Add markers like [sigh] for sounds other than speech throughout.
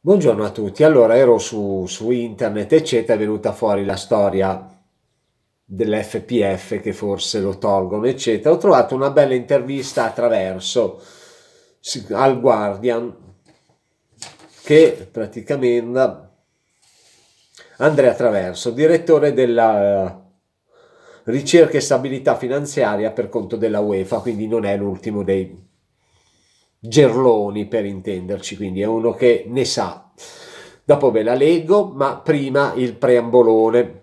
Buongiorno a tutti, allora ero su, su internet eccetera, è venuta fuori la storia dell'FPF che forse lo tolgono eccetera, ho trovato una bella intervista attraverso al Guardian che praticamente Andrea Traverso, direttore della eh, ricerca e stabilità finanziaria per conto della UEFA, quindi non è l'ultimo dei Gerloni per intenderci, quindi è uno che ne sa. Dopo ve la leggo, ma prima il preambolone.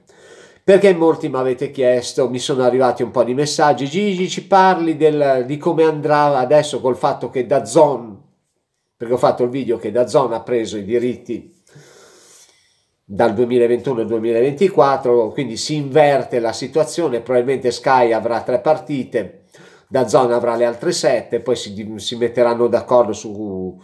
Perché molti mi avete chiesto, mi sono arrivati un po' di messaggi, Gigi ci parli del, di come andrà adesso col fatto che Dazon, perché ho fatto il video che Dazon ha preso i diritti dal 2021 al 2024, quindi si inverte la situazione, probabilmente Sky avrà tre partite, da zona avrà le altre 7, poi si, si metteranno d'accordo su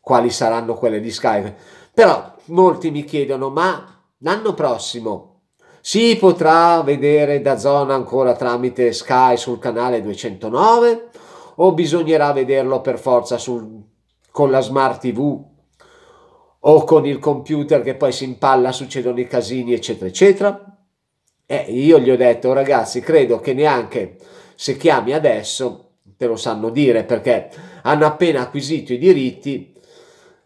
quali saranno quelle di Skype. Però molti mi chiedono, ma l'anno prossimo si potrà vedere da zona ancora tramite Sky sul canale 209 o bisognerà vederlo per forza sul, con la smart TV o con il computer che poi si impalla, succedono i casini, eccetera, eccetera? E eh, io gli ho detto, ragazzi, credo che neanche se chiami adesso te lo sanno dire perché hanno appena acquisito i diritti,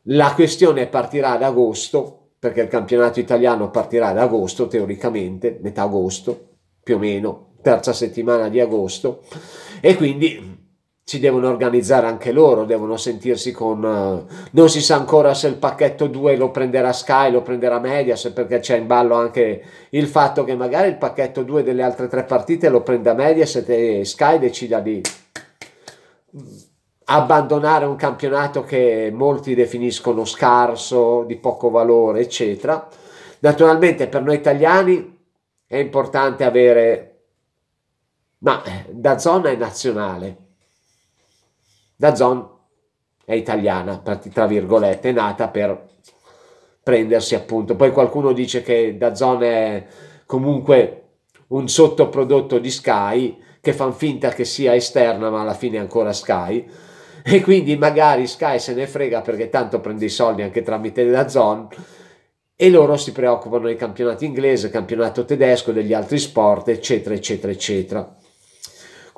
la questione partirà ad agosto, perché il campionato italiano partirà ad agosto teoricamente, metà agosto più o meno, terza settimana di agosto, e quindi si devono organizzare anche loro, devono sentirsi con... Uh, non si sa ancora se il pacchetto 2 lo prenderà Sky, lo prenderà Mediaset, perché c'è in ballo anche il fatto che magari il pacchetto 2 delle altre tre partite lo prenda Mediaset e Sky decida di mm, abbandonare un campionato che molti definiscono scarso, di poco valore, eccetera. Naturalmente per noi italiani è importante avere... Ma eh, da zona è nazionale, da Zon è italiana, tra virgolette, è nata per prendersi appunto. Poi qualcuno dice che Da Zon è comunque un sottoprodotto di Sky, che fanno finta che sia esterna, ma alla fine è ancora Sky. E quindi magari Sky se ne frega perché tanto prende i soldi anche tramite la Zone e loro si preoccupano del campionato inglese, campionato tedesco, degli altri sport, eccetera, eccetera, eccetera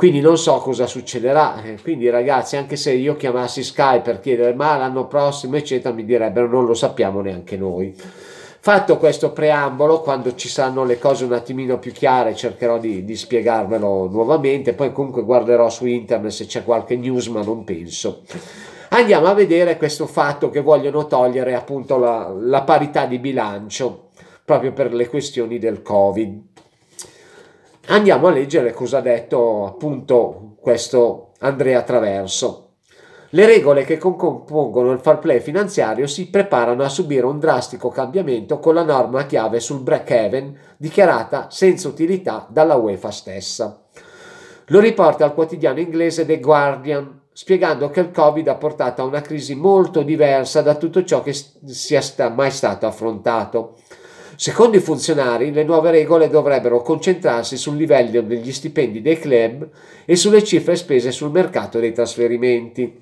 quindi non so cosa succederà. Eh, quindi, ragazzi, anche se io chiamassi Sky per chiedere ma l'anno prossimo, eccetera, mi direbbero non lo sappiamo neanche noi. Fatto questo preambolo, quando ci saranno le cose un attimino più chiare, cercherò di, di spiegarvelo nuovamente. Poi, comunque, guarderò su internet se c'è qualche news, ma non penso. Andiamo a vedere questo fatto che vogliono togliere appunto la, la parità di bilancio proprio per le questioni del Covid. Andiamo a leggere cosa ha detto appunto questo Andrea Traverso. Le regole che compongono il far play finanziario si preparano a subire un drastico cambiamento con la norma chiave sul break even dichiarata senza utilità dalla UEFA stessa. Lo riporta al quotidiano inglese The Guardian, spiegando che il Covid ha portato a una crisi molto diversa da tutto ciò che sia mai stato affrontato. Secondo i funzionari, le nuove regole dovrebbero concentrarsi sul livello degli stipendi dei club e sulle cifre spese sul mercato dei trasferimenti.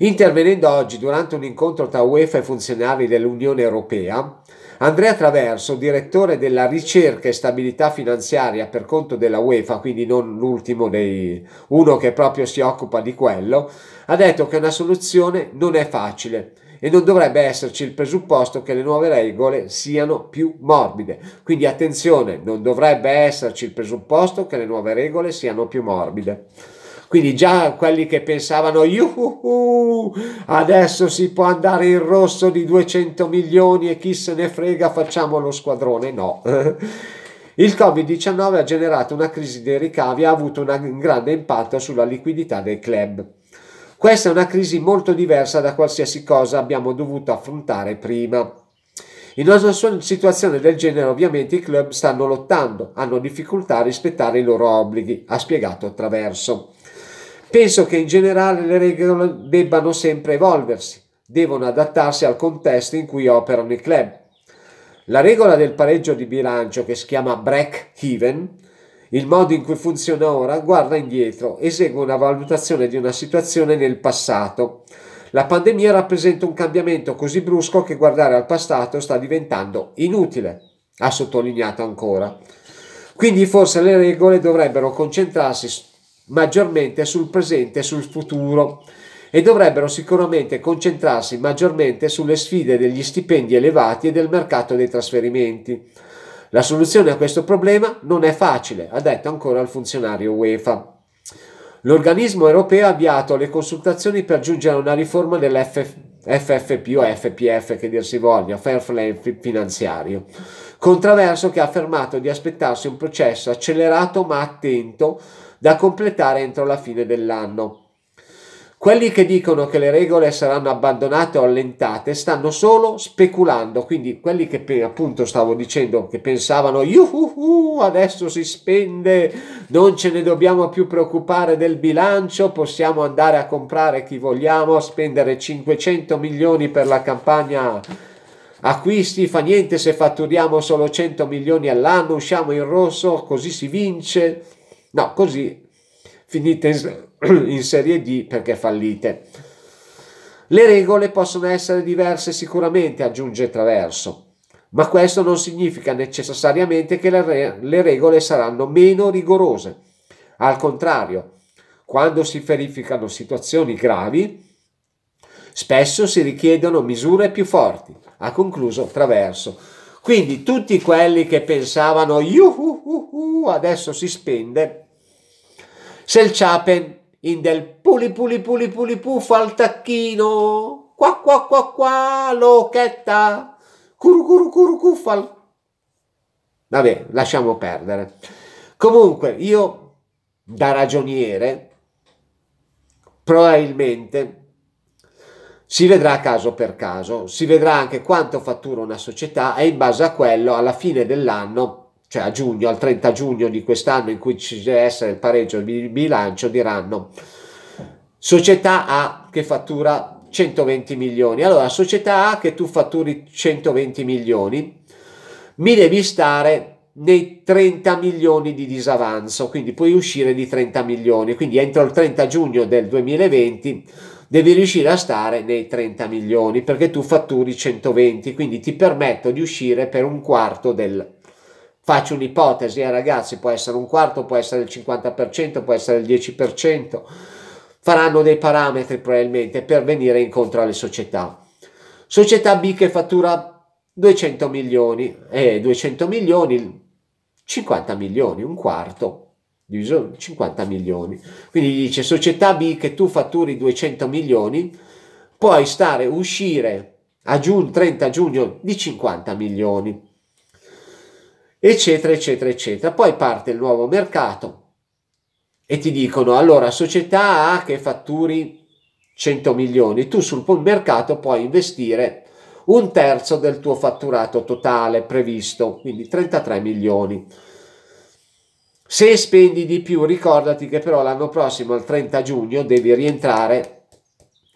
Intervenendo oggi durante un incontro tra UEFA e funzionari dell'Unione Europea, Andrea Traverso, direttore della ricerca e stabilità finanziaria per conto della UEFA, quindi non l'ultimo dei uno che proprio si occupa di quello, ha detto che una soluzione non è facile, e non dovrebbe esserci il presupposto che le nuove regole siano più morbide. Quindi attenzione, non dovrebbe esserci il presupposto che le nuove regole siano più morbide. Quindi già quelli che pensavano, yuhu, adesso si può andare in rosso di 200 milioni e chi se ne frega, facciamo lo squadrone, no. [laughs] Il Covid-19 ha generato una crisi dei ricavi e ha avuto un grande impatto sulla liquidità dei club. Questa è una crisi molto diversa da qualsiasi cosa abbiamo dovuto affrontare prima. In una situazione del genere ovviamente i club stanno lottando, hanno difficoltà a rispettare i loro obblighi, ha spiegato attraverso. Penso che in generale le regole debbano sempre evolversi, devono adattarsi al contesto in cui operano i club. La regola del pareggio di bilancio, che si chiama break even, il modo in cui funziona ora guarda indietro, esegue una valutazione di una situazione nel passato. La pandemia rappresenta un cambiamento così brusco che guardare al passato sta diventando inutile, ha sottolineato ancora. Quindi forse le regole dovrebbero concentrarsi maggiormente sul presente e sul futuro e dovrebbero sicuramente concentrarsi maggiormente sulle sfide degli stipendi elevati e del mercato dei trasferimenti. La soluzione a questo problema non è facile, ha detto ancora il funzionario UEFA. L'organismo europeo ha avviato le consultazioni per giungere a una riforma dell'FFP o FPF che dir si voglia, Fair Play finanziario, controverso che ha affermato di aspettarsi un processo accelerato ma attento da completare entro la fine dell'anno. Quelli che dicono che le regole saranno abbandonate o allentate stanno solo speculando, quindi quelli che appunto stavo dicendo che pensavano yuhu adesso si spende, non ce ne dobbiamo più preoccupare del bilancio, possiamo andare a comprare chi vogliamo, a spendere 500 milioni per la campagna acquisti, fa niente se fatturiamo solo 100 milioni all'anno, usciamo in rosso, così si vince. No, così finite in [clears throat] in Serie D perché fallite. Le regole possono essere diverse sicuramente, aggiunge Traverso, ma questo non significa necessariamente che le, regole saranno meno rigorose. Al contrario, quando si verificano situazioni gravi, spesso si richiedono misure più forti, ha concluso Traverso. Quindi tutti quelli che pensavano, adesso si spende, se il Selchapen in del puli puli puli puli puff al tacchino, qua qua qua qua, lochetta, curu curu curu cuffal. Vabbè, lasciamo perdere. Comunque, io da ragioniere, probabilmente si vedrà caso per caso, si vedrà anche quanto fattura una società e in base a quello alla fine dell'anno cioè a giugno, al 30 giugno di quest'anno in cui ci deve essere il pareggio di bilancio, diranno società A che fattura 120 milioni. Allora, società A che tu fatturi 120 milioni, mi devi stare nei 30 milioni di disavanzo, quindi puoi uscire di 30 milioni, quindi entro il 30 giugno del 2020 devi riuscire a stare nei 30 milioni perché tu fatturi 120, quindi ti permetto di uscire per un quarto del Faccio un'ipotesi, eh, ragazzi, può essere un quarto, può essere il 50%, può essere il 10%. Faranno dei parametri probabilmente per venire incontro alle società. Società B che fattura 200 milioni, eh, 200 milioni, 50 milioni, un quarto, diviso 50 milioni. Quindi dice società B che tu fatturi 200 milioni, puoi stare, uscire a giugno, 30 giugno di 50 milioni eccetera, eccetera, eccetera. Poi parte il nuovo mercato e ti dicono, allora, società A che fatturi 100 milioni, tu sul mercato puoi investire un terzo del tuo fatturato totale previsto, quindi 33 milioni. Se spendi di più, ricordati che però l'anno prossimo, il 30 giugno, devi rientrare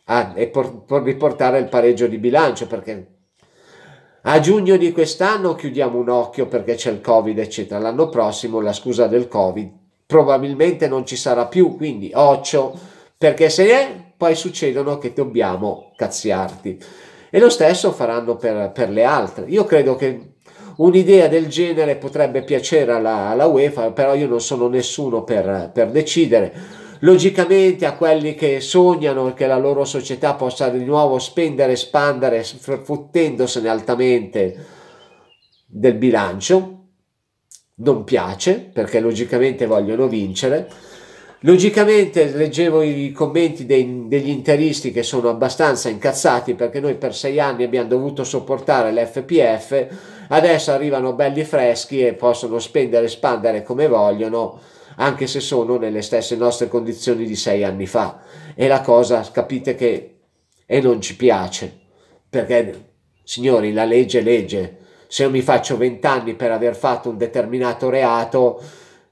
a, e por, por riportare il pareggio di bilancio perché a giugno di quest'anno chiudiamo un occhio perché c'è il Covid, eccetera. L'anno prossimo la scusa del Covid probabilmente non ci sarà più, quindi occhio, perché se è, poi succedono che dobbiamo cazziarti. E lo stesso faranno per, per le altre. Io credo che un'idea del genere potrebbe piacere alla, alla UEFA, però io non sono nessuno per, per decidere logicamente a quelli che sognano che la loro società possa di nuovo spendere, espandere, fottendosene altamente del bilancio, non piace perché logicamente vogliono vincere. Logicamente leggevo i commenti dei, degli interisti che sono abbastanza incazzati perché noi per sei anni abbiamo dovuto sopportare l'FPF, adesso arrivano belli freschi e possono spendere e espandere come vogliono anche se sono nelle stesse nostre condizioni di sei anni fa. E la cosa, capite che e non ci piace, perché signori, la legge è legge. Se io mi faccio vent'anni per aver fatto un determinato reato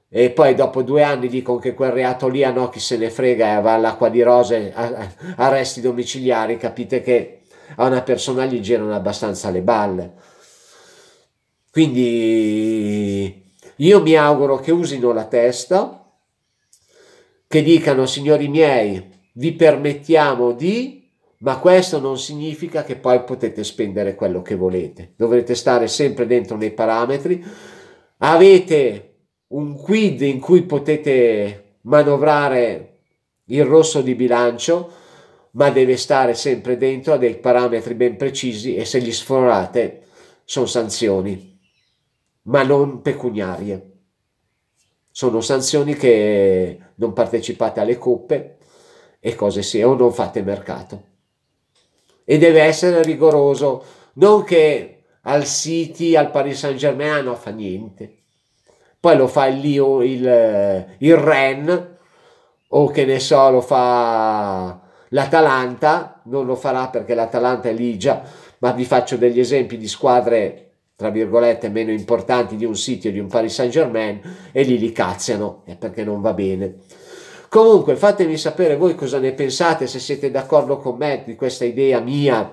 e poi dopo due anni dicono che quel reato lì a no chi se ne frega e eh, va all'acqua di rose, arresti domiciliari, capite che a una persona gli girano abbastanza le balle. Quindi io mi auguro che usino la testa, che dicano, signori miei, vi permettiamo di, ma questo non significa che poi potete spendere quello che volete. Dovrete stare sempre dentro nei parametri. Avete un quid in cui potete manovrare il rosso di bilancio, ma deve stare sempre dentro a dei parametri ben precisi e se gli sforate sono sanzioni ma non pecuniarie. Sono sanzioni che non partecipate alle coppe e cose sì, o non fate mercato. E deve essere rigoroso, non che al City, al Paris Saint Germain non fa niente. Poi lo fa il Lio, il, il Ren, o che ne so, lo fa l'Atalanta, non lo farà perché l'Atalanta è lì già, ma vi faccio degli esempi di squadre tra virgolette, meno importanti di un sito di un Paris Saint Germain e lì li cazziano è eh, perché non va bene. Comunque fatemi sapere voi cosa ne pensate, se siete d'accordo con me di questa idea mia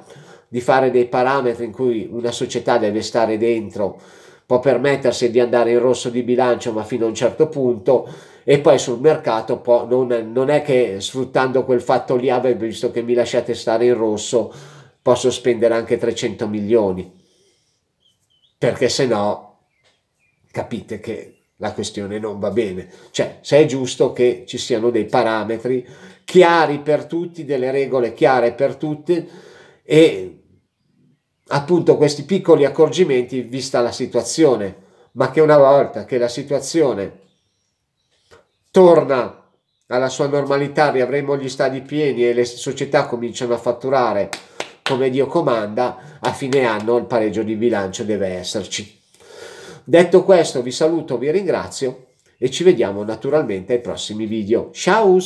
di fare dei parametri in cui una società deve stare dentro, può permettersi di andare in rosso di bilancio ma fino a un certo punto e poi sul mercato può, non, non è che sfruttando quel fatto lì, ah, visto che mi lasciate stare in rosso, posso spendere anche 300 milioni perché se no capite che la questione non va bene. Cioè, se è giusto che ci siano dei parametri chiari per tutti, delle regole chiare per tutti e appunto questi piccoli accorgimenti vista la situazione, ma che una volta che la situazione torna alla sua normalità, riavremo gli stadi pieni e le società cominciano a fatturare come Dio comanda, a fine anno il pareggio di bilancio deve esserci. Detto questo vi saluto, vi ringrazio e ci vediamo naturalmente ai prossimi video. Ciao!